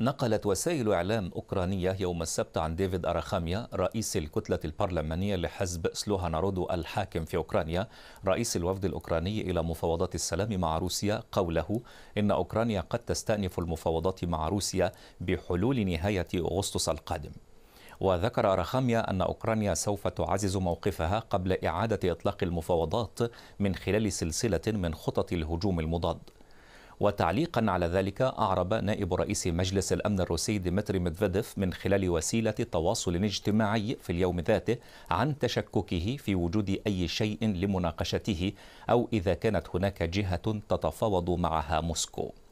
نقلت وسائل إعلام أوكرانية يوم السبت عن ديفيد أراخاميا رئيس الكتلة البرلمانية لحزب سلوها نارودو الحاكم في أوكرانيا رئيس الوفد الأوكراني إلى مفاوضات السلام مع روسيا قوله إن أوكرانيا قد تستأنف المفاوضات مع روسيا بحلول نهاية أغسطس القادم وذكر أراخاميا أن أوكرانيا سوف تعزز موقفها قبل إعادة إطلاق المفاوضات من خلال سلسلة من خطط الهجوم المضاد وتعليقا على ذلك أعرب نائب رئيس مجلس الأمن الروسي ديمتري ميدفيديف من خلال وسيلة تواصل اجتماعي في اليوم ذاته عن تشككه في وجود أي شيء لمناقشته أو إذا كانت هناك جهة تتفاوض معها موسكو